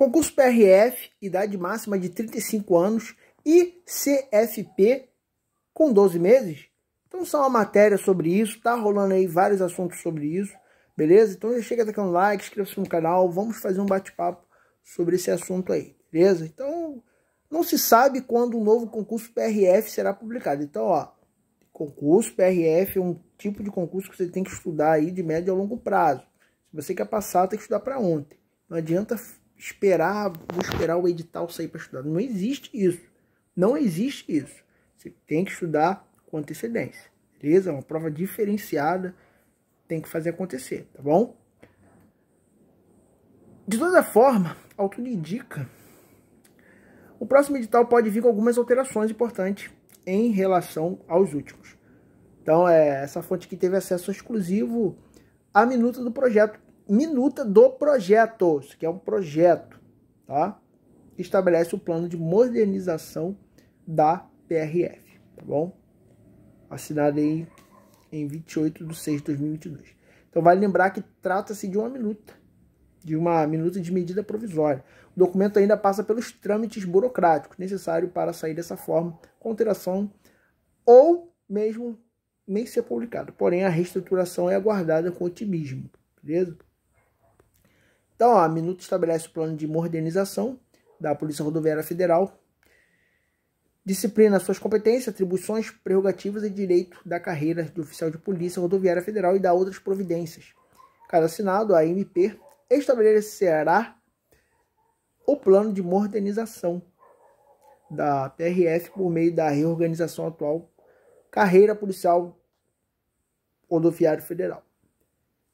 Concurso PRF, idade máxima de 35 anos, e CFP com 12 meses. Então só uma matéria sobre isso, tá rolando aí vários assuntos sobre isso, beleza? Então já chega daqui like, inscreva-se no canal, vamos fazer um bate-papo sobre esse assunto aí, beleza? Então não se sabe quando um novo concurso PRF será publicado. Então, ó, concurso PRF é um tipo de concurso que você tem que estudar aí de médio a longo prazo. Se você quer passar, tem que estudar para ontem. Não adianta esperar, vou esperar o edital sair para estudar. Não existe isso. Não existe isso. Você tem que estudar com antecedência. Beleza? É uma prova diferenciada tem que fazer acontecer, tá bom? De toda forma, ao indica, o próximo edital pode vir com algumas alterações importantes em relação aos últimos. Então, é essa fonte que teve acesso exclusivo à minuta do projeto minuta do projeto, isso que é um projeto, tá? Estabelece o plano de modernização da PRF, tá bom? Assinado aí em 28 de 6 de 2022. Então vale lembrar que trata-se de uma minuta, de uma minuta de medida provisória. O documento ainda passa pelos trâmites burocráticos necessários para sair dessa forma, com alteração ou mesmo nem ser publicado. Porém, a reestruturação é aguardada com otimismo, beleza? Então, ó, a minuto estabelece o plano de modernização da Polícia Rodoviária Federal, disciplina suas competências, atribuições, prerrogativas e direito da carreira de oficial de Polícia Rodoviária Federal e da outras providências. Cada assinado, a MP estabelecerá o plano de modernização da PRF por meio da reorganização atual carreira policial rodoviária federal.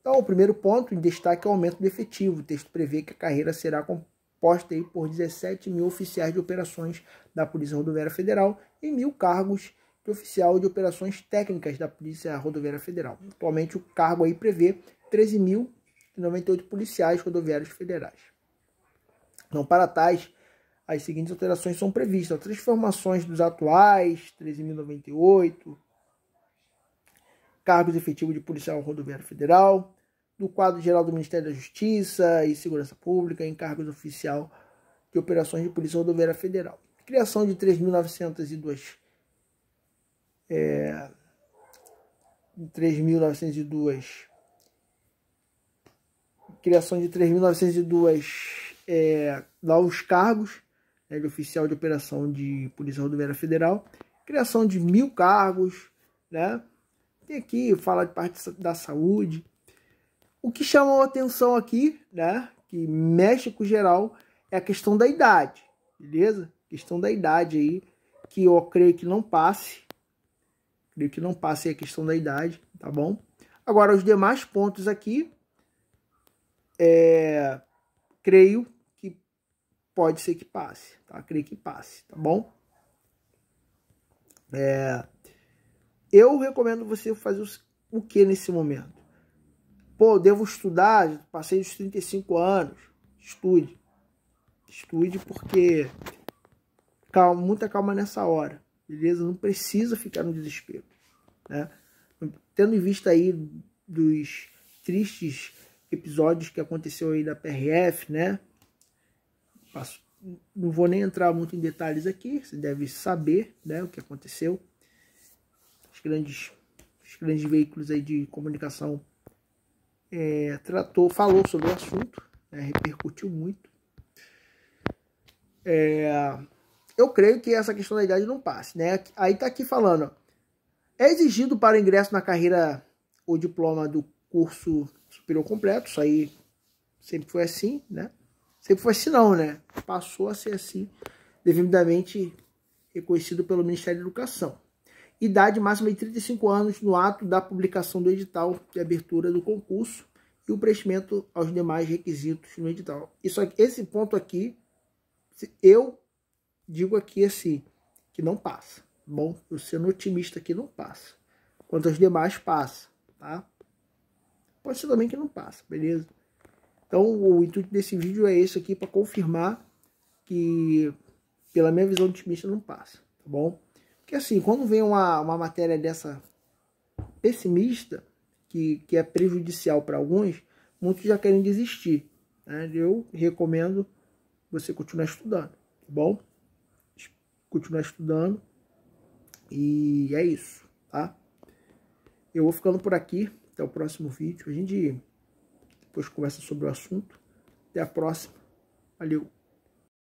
Então, o primeiro ponto em destaque é o aumento do efetivo. O texto prevê que a carreira será composta aí por 17 mil oficiais de operações da Polícia Rodoviária Federal e mil cargos de oficial de operações técnicas da Polícia Rodoviária Federal. Atualmente, o cargo aí prevê 13.098 policiais rodoviários federais. Então, para tais, as seguintes alterações são previstas: então, transformações dos atuais 13.098 cargos efetivos de policial rodoviário federal, do quadro geral do Ministério da Justiça e Segurança Pública em cargos oficial de operações de Polícia Rodoviária Federal. Criação de 3.902 é, 3.902 criação de 3.902 é, novos cargos né, de oficial de operação de Polícia Rodoviária Federal, criação de mil cargos, né? Tem aqui fala de parte da saúde, o que chamou atenção aqui, né, que mexe com geral, é a questão da idade, beleza? Questão da idade aí, que eu creio que não passe. Creio que não passe a questão da idade, tá bom? Agora, os demais pontos aqui, é, creio que pode ser que passe, tá? Creio que passe, tá bom? É, eu recomendo você fazer o que nesse momento? Pô, devo estudar, passei dos 35 anos. Estude. Estude porque calma, muita calma nessa hora. Beleza? Não precisa ficar no desespero. Né? Tendo em vista aí dos tristes episódios que aconteceu aí da PRF, né? Não vou nem entrar muito em detalhes aqui, você deve saber né, o que aconteceu. Os grandes, os grandes veículos aí de comunicação é, tratou, falou sobre o assunto, né, repercutiu muito. É, eu creio que essa questão da idade não passe, né? Aí tá aqui falando, é exigido para ingresso na carreira o diploma do curso superior completo, isso aí sempre foi assim, né? Sempre foi assim não, né? Passou a ser assim, devidamente reconhecido pelo Ministério da Educação idade máxima de 35 anos no ato da publicação do edital de abertura do concurso e o preenchimento aos demais requisitos no edital. Isso aqui, esse ponto aqui, eu digo aqui assim, que não passa. Bom, eu sendo otimista aqui não passa. Quanto aos demais, passa, tá? Pode ser também que não passa, beleza? Então, o intuito desse vídeo é esse aqui para confirmar que, pela minha visão otimista, não passa, tá bom? que assim, quando vem uma, uma matéria dessa pessimista, que, que é prejudicial para alguns, muitos já querem desistir. Né? Eu recomendo você continuar estudando, tá bom? Continuar estudando. E é isso, tá? Eu vou ficando por aqui. Até o próximo vídeo. A gente depois conversa sobre o assunto. Até a próxima. Valeu!